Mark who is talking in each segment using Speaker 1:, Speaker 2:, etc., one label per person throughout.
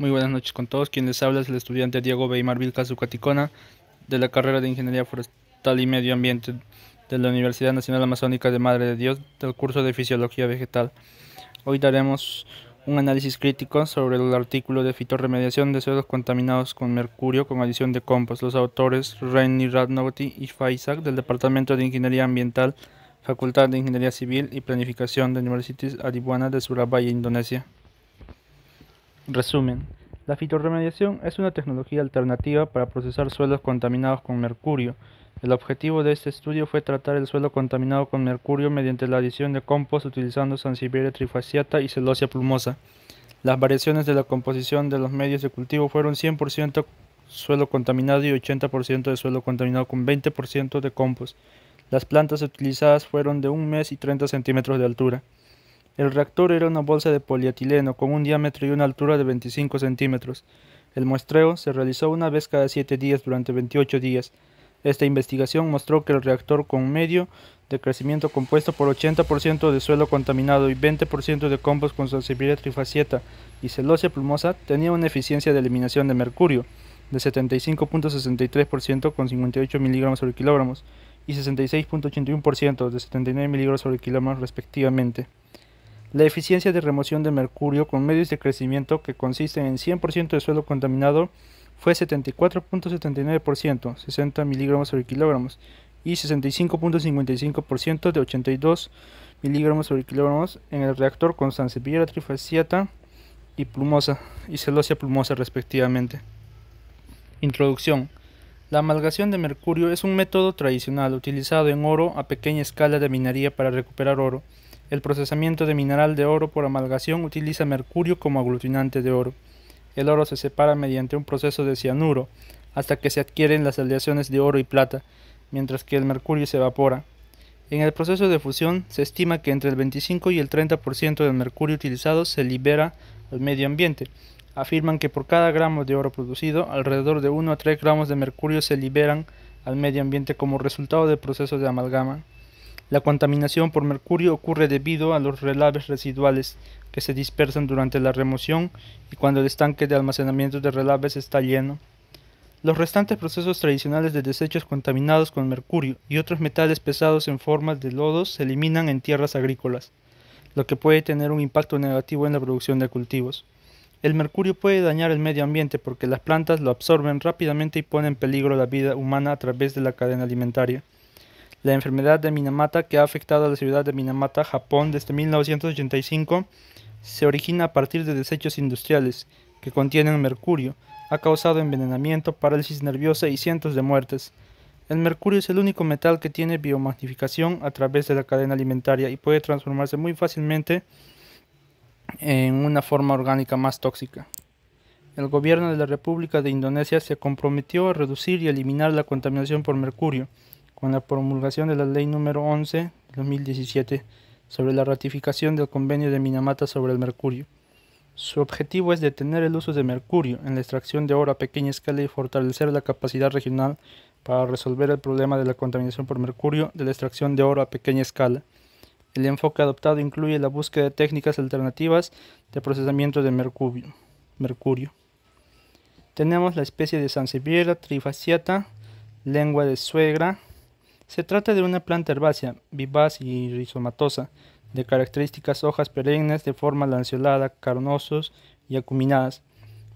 Speaker 1: Muy buenas noches con todos. Quien les habla es el estudiante Diego Beymar Vilca Zucaticona de la carrera de Ingeniería Forestal y Medio Ambiente de la Universidad Nacional Amazónica de Madre de Dios del curso de Fisiología Vegetal. Hoy daremos un análisis crítico sobre el artículo de fitorremediación de suelos contaminados con mercurio con adición de compost. Los autores Renny Radnouti y Faisak del Departamento de Ingeniería Ambiental, Facultad de Ingeniería Civil y Planificación de Universities Aribuana de Surabaya, Indonesia. Resumen. La fitorremediación es una tecnología alternativa para procesar suelos contaminados con mercurio. El objetivo de este estudio fue tratar el suelo contaminado con mercurio mediante la adición de compost utilizando Sansevieria trifasciata y celosia plumosa. Las variaciones de la composición de los medios de cultivo fueron 100% suelo contaminado y 80% de suelo contaminado con 20% de compost. Las plantas utilizadas fueron de un mes y 30 centímetros de altura. El reactor era una bolsa de polietileno con un diámetro y una altura de 25 centímetros. El muestreo se realizó una vez cada 7 días durante 28 días. Esta investigación mostró que el reactor con medio de crecimiento compuesto por 80% de suelo contaminado y 20% de compost con sensibilidad trifaceta y celosia plumosa tenía una eficiencia de eliminación de mercurio de 75.63% con 58 miligramos sobre kilogramos y 66.81% de 79 miligramos sobre kilogramos respectivamente. La eficiencia de remoción de mercurio con medios de crecimiento que consisten en 100% de suelo contaminado fue 74.79%, 60 miligramos sobre y 65.55% de 82 miligramos sobre kilogramos en el reactor con sansevieria trifasciata y plumosa y celosia plumosa respectivamente. Introducción. La amalgación de mercurio es un método tradicional utilizado en oro a pequeña escala de minería para recuperar oro. El procesamiento de mineral de oro por amalgamación utiliza mercurio como aglutinante de oro. El oro se separa mediante un proceso de cianuro hasta que se adquieren las aleaciones de oro y plata, mientras que el mercurio se evapora. En el proceso de fusión se estima que entre el 25 y el 30% del mercurio utilizado se libera al medio ambiente. Afirman que por cada gramo de oro producido, alrededor de 1 a 3 gramos de mercurio se liberan al medio ambiente como resultado del proceso de amalgama. La contaminación por mercurio ocurre debido a los relaves residuales que se dispersan durante la remoción y cuando el estanque de almacenamiento de relaves está lleno. Los restantes procesos tradicionales de desechos contaminados con mercurio y otros metales pesados en forma de lodos se eliminan en tierras agrícolas, lo que puede tener un impacto negativo en la producción de cultivos. El mercurio puede dañar el medio ambiente porque las plantas lo absorben rápidamente y ponen en peligro la vida humana a través de la cadena alimentaria la enfermedad de Minamata que ha afectado a la ciudad de Minamata, Japón, desde 1985, se origina a partir de desechos industriales que contienen mercurio. Ha causado envenenamiento, parálisis nerviosa y cientos de muertes. El mercurio es el único metal que tiene biomagnificación a través de la cadena alimentaria y puede transformarse muy fácilmente en una forma orgánica más tóxica. El gobierno de la República de Indonesia se comprometió a reducir y eliminar la contaminación por mercurio con la promulgación de la Ley número 11 de 2017 sobre la ratificación del Convenio de Minamata sobre el mercurio. Su objetivo es detener el uso de mercurio en la extracción de oro a pequeña escala y fortalecer la capacidad regional para resolver el problema de la contaminación por mercurio de la extracción de oro a pequeña escala. El enfoque adoptado incluye la búsqueda de técnicas alternativas de procesamiento de mercurio. mercurio. Tenemos la especie de Sansevieria trifasciata, lengua de suegra, se trata de una planta herbácea, vivaz y rizomatosa, de características hojas perennes de forma lanceolada, carnosos y acuminadas.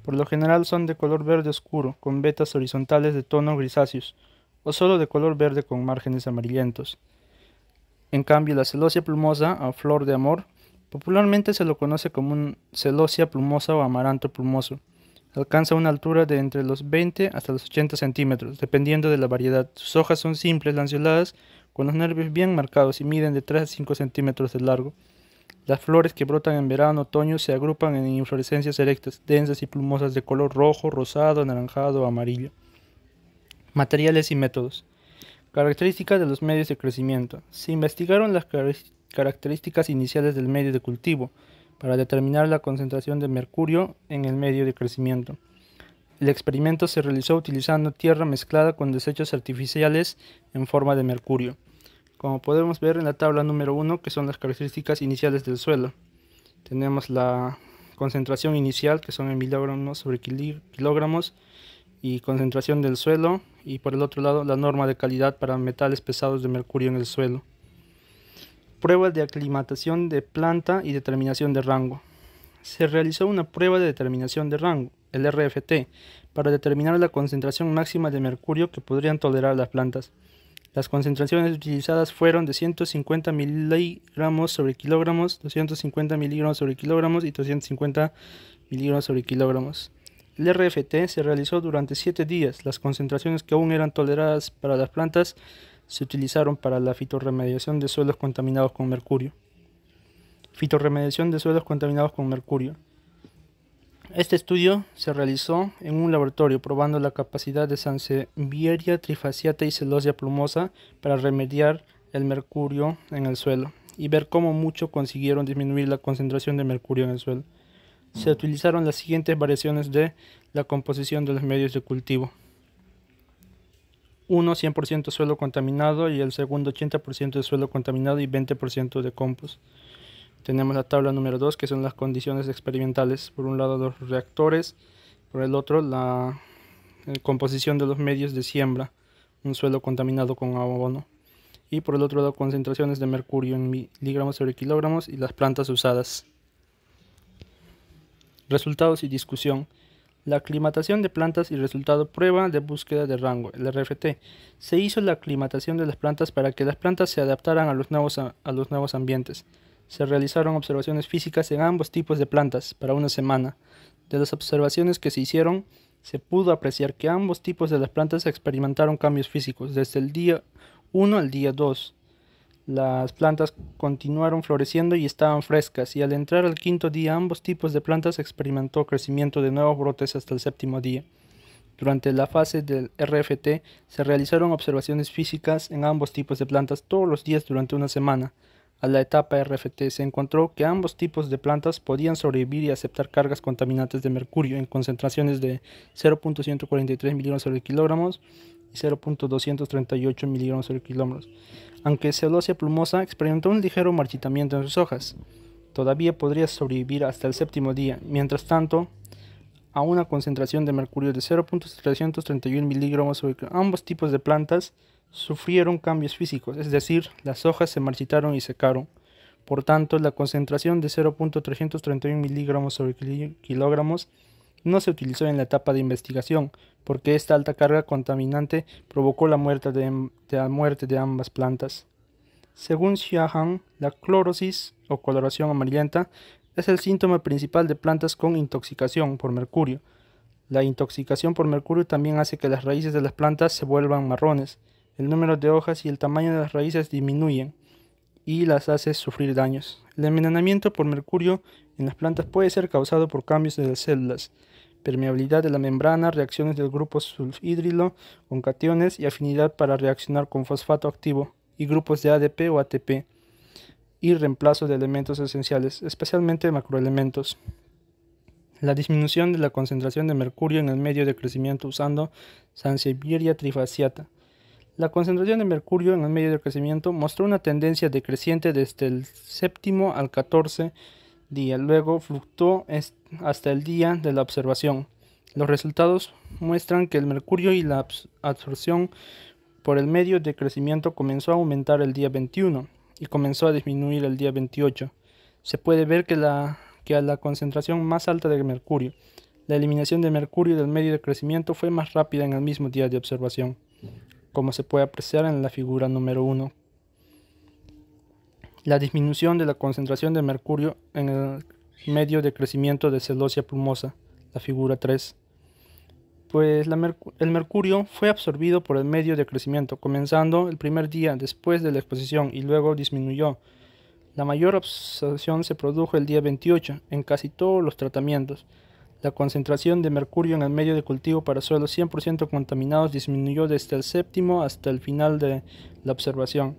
Speaker 1: Por lo general son de color verde oscuro, con vetas horizontales de tono grisáceos, o solo de color verde con márgenes amarillentos. En cambio, la celosia plumosa o flor de amor popularmente se lo conoce como un celosia plumosa o amaranto plumoso. Alcanza una altura de entre los 20 hasta los 80 centímetros, dependiendo de la variedad. Sus hojas son simples, lanceoladas, con los nervios bien marcados y miden de 3 a 5 centímetros de largo. Las flores que brotan en verano otoño se agrupan en inflorescencias erectas, densas y plumosas de color rojo, rosado, anaranjado o amarillo. Materiales y métodos. Características de los medios de crecimiento. Se investigaron las características iniciales del medio de cultivo, para determinar la concentración de mercurio en el medio de crecimiento. El experimento se realizó utilizando tierra mezclada con desechos artificiales en forma de mercurio, como podemos ver en la tabla número 1, que son las características iniciales del suelo. Tenemos la concentración inicial, que son en miligramos sobre kilogramos, y concentración del suelo, y por el otro lado la norma de calidad para metales pesados de mercurio en el suelo pruebas de aclimatación de planta y determinación de rango. Se realizó una prueba de determinación de rango, el RFT, para determinar la concentración máxima de mercurio que podrían tolerar las plantas. Las concentraciones utilizadas fueron de 150 miligramos sobre kilogramos, 250 miligramos sobre kilogramos y 250 miligramos sobre kilogramos. El RFT se realizó durante 7 días. Las concentraciones que aún eran toleradas para las plantas se utilizaron para la fitorremediación de suelos contaminados con mercurio. Fitorremediación de suelos contaminados con mercurio. Este estudio se realizó en un laboratorio probando la capacidad de Sansevieria trifasciata y celosia plumosa para remediar el mercurio en el suelo y ver cómo mucho consiguieron disminuir la concentración de mercurio en el suelo. Se utilizaron las siguientes variaciones de la composición de los medios de cultivo uno 100% suelo contaminado y el segundo 80% de suelo contaminado y 20% de compost. Tenemos la tabla número 2 que son las condiciones experimentales. Por un lado los reactores, por el otro la eh, composición de los medios de siembra, un suelo contaminado con abono. Y por el otro lado concentraciones de mercurio en miligramos sobre kilogramos y las plantas usadas. Resultados y discusión. La aclimatación de plantas y resultado prueba de búsqueda de rango, el RFT. Se hizo la aclimatación de las plantas para que las plantas se adaptaran a los nuevos, los nuevos ambientes. Se realizaron observaciones físicas en ambos tipos de plantas para una semana. De las observaciones que se hicieron, se pudo apreciar que ambos tipos de las plantas experimentaron cambios físicos desde el día 1 al día 2. Las plantas continuaron floreciendo y estaban frescas, y al entrar al quinto día ambos tipos de plantas experimentó crecimiento de nuevos brotes hasta el séptimo día. Durante la fase del RFT se realizaron observaciones físicas en ambos tipos de plantas todos los días durante una semana. A la etapa RFT se encontró que ambos tipos de plantas podían sobrevivir y aceptar cargas contaminantes de mercurio en concentraciones de 0.143 millones sobre kilogramos y 0.238 miligramos por kilómetro. Aunque celosia plumosa experimentó un ligero marchitamiento en sus hojas, todavía podría sobrevivir hasta el séptimo día. Mientras tanto, a una concentración de mercurio de 0.331 miligramos sobre ambos tipos de plantas sufrieron cambios físicos, es decir, las hojas se marchitaron y secaron. Por tanto, la concentración de 0.331 miligramos sobre kilogramos no se utilizó en la etapa de investigación, porque esta alta carga contaminante provocó la muerte de, ambas plantas. Según Xiahan, la clorosis o coloración amarillenta es el síntoma principal de plantas con intoxicación por mercurio. La intoxicación por mercurio también hace que las raíces de las plantas se vuelvan marrones, el número de hojas y el tamaño de las raíces disminuyen y las hace sufrir daños. El envenenamiento por mercurio en las plantas puede ser causado por cambios de las células, permeabilidad de la membrana, reacciones del grupo sulfhidrilo con cationes y afinidad para reaccionar con fosfato activo y grupos de ADP o ATP y reemplazo de elementos esenciales, especialmente macroelementos. La disminución de la concentración de mercurio en el medio de crecimiento usando Sansevieria trifasciata la concentración de mercurio en el medio de crecimiento mostró una tendencia decreciente desde el séptimo al 14 día, luego fluctuó hasta el día de la observación. Los resultados muestran que el mercurio y la absorción por el medio de crecimiento comenzó a aumentar el día 21 y comenzó a disminuir el día 28. Se puede ver que, la, que a la concentración más alta de mercurio, la eliminación de mercurio del medio de crecimiento fue más rápida en el mismo día de observación como se puede apreciar en la figura número 1. La disminución de la concentración de mercurio en el medio de crecimiento de celosia plumosa, la figura 3. Pues el mercurio fue absorbido por el medio de crecimiento, comenzando el primer día después de la exposición y luego disminuyó. La mayor absorción se produjo el día 28 en casi todos los tratamientos. La concentración de mercurio en el medio de cultivo para suelos 100% contaminados disminuyó desde el séptimo hasta el final de la observación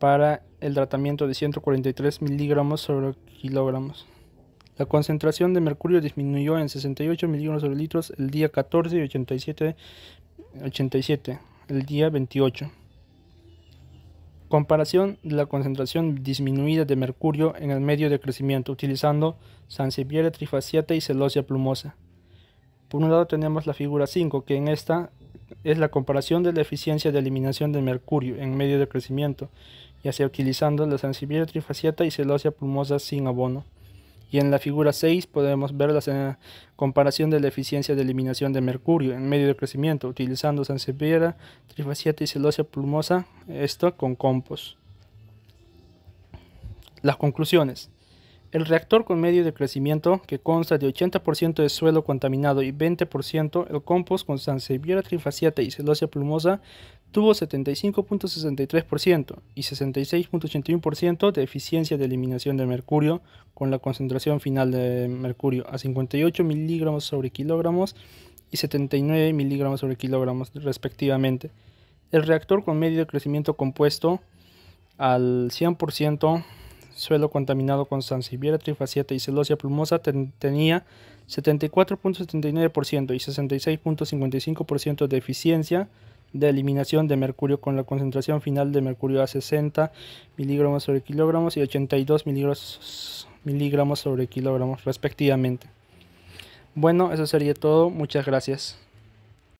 Speaker 1: para el tratamiento de 143 miligramos sobre kilogramos. La concentración de mercurio disminuyó en 68 miligramos sobre litros el día 14 y 87, 87 el día 28. Comparación de la concentración disminuida de mercurio en el medio de crecimiento utilizando Sansevieria trifasciata y celosia plumosa. Por un lado tenemos la figura 5, que en esta es la comparación de la eficiencia de eliminación de mercurio en medio de crecimiento, ya sea utilizando la Sansevieria trifasciata y celosia plumosa sin abono y en la figura 6 podemos ver la comparación de la eficiencia de eliminación de mercurio en medio de crecimiento utilizando sansevieria, trifasciata y celosia plumosa, esto con compost. Las conclusiones. El reactor con medio de crecimiento, que consta de 80% de suelo contaminado y 20% el compost con sansevieria trifasciata y celosia plumosa, tuvo 75.63% y 66.81% de eficiencia de eliminación de mercurio, con la concentración final de mercurio a 58 miligramos sobre kilogramos y 79 miligramos sobre kilogramos respectivamente. El reactor con medio de crecimiento compuesto al 100%, suelo contaminado con sansevieria trifasciata y celosia plumosa tenía 74.79% y 66.55% de eficiencia de eliminación de mercurio con la concentración final de mercurio a 60 miligramos sobre kilogramos y 82 miligramos sobre kilogramos respectivamente. Bueno, eso sería todo. Muchas gracias.